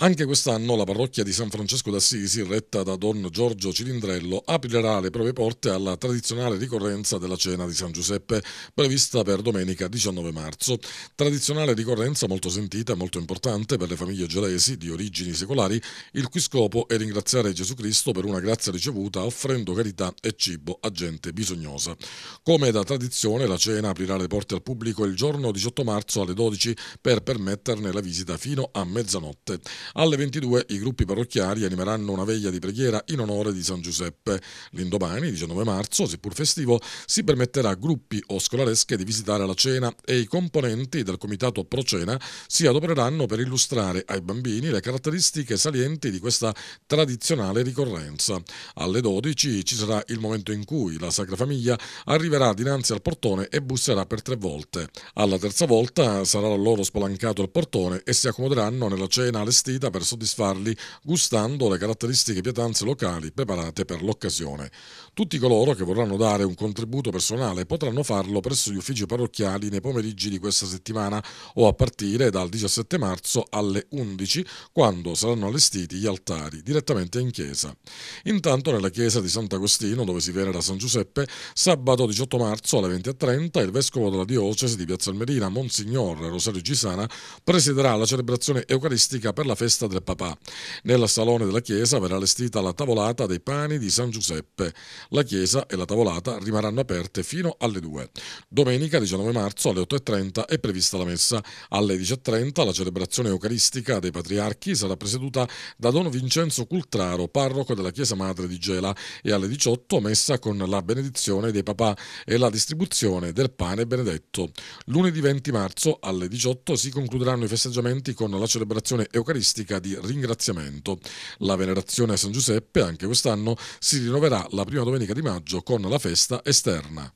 Anche quest'anno la parrocchia di San Francesco d'Assisi, retta da Don Giorgio Cilindrello, aprirà le proprie porte alla tradizionale ricorrenza della cena di San Giuseppe, prevista per domenica 19 marzo. Tradizionale ricorrenza molto sentita e molto importante per le famiglie gelesi di origini secolari, il cui scopo è ringraziare Gesù Cristo per una grazia ricevuta offrendo carità e cibo a gente bisognosa. Come da tradizione, la cena aprirà le porte al pubblico il giorno 18 marzo alle 12 per permetterne la visita fino a mezzanotte. Alle 22 i gruppi parrocchiari animeranno una veglia di preghiera in onore di San Giuseppe. L'indomani, 19 marzo, seppur festivo, si permetterà a gruppi o scolaresche di visitare la cena e i componenti del comitato Procena si adopereranno per illustrare ai bambini le caratteristiche salienti di questa tradizionale ricorrenza. Alle 12 ci sarà il momento in cui la Sacra Famiglia arriverà dinanzi al portone e busserà per tre volte. Alla terza volta sarà loro spalancato il portone e si accomoderanno nella cena allestita vita per soddisfarli gustando le caratteristiche pietanze locali preparate per l'occasione. Tutti coloro che vorranno dare un contributo personale potranno farlo presso gli uffici parrocchiali nei pomeriggi di questa settimana o a partire dal 17 marzo alle 11 quando saranno allestiti gli altari direttamente in chiesa. Intanto nella chiesa di Sant'Agostino dove si venera San Giuseppe sabato 18 marzo alle 20.30 il vescovo della diocesi di Piazza Almerina Monsignor Rosario Gisana presiderà la celebrazione eucaristica per la festa festa del papà. Nel salone della chiesa verrà allestita la tavolata dei pani di San Giuseppe. La chiesa e la tavolata rimarranno aperte fino alle 2. Domenica 19 marzo alle 8.30 è prevista la messa. Alle 10.30 la celebrazione eucaristica dei patriarchi sarà presieduta da Don Vincenzo Cultraro, parroco della Chiesa Madre di Gela, e alle 18 messa con la benedizione dei papà e la distribuzione del pane benedetto. Lunedì 20 marzo alle 18 si concluderanno i festeggiamenti con la celebrazione eucaristica eucaristica di ringraziamento. La venerazione a San Giuseppe anche quest'anno si rinnoverà la prima domenica di maggio con la festa esterna.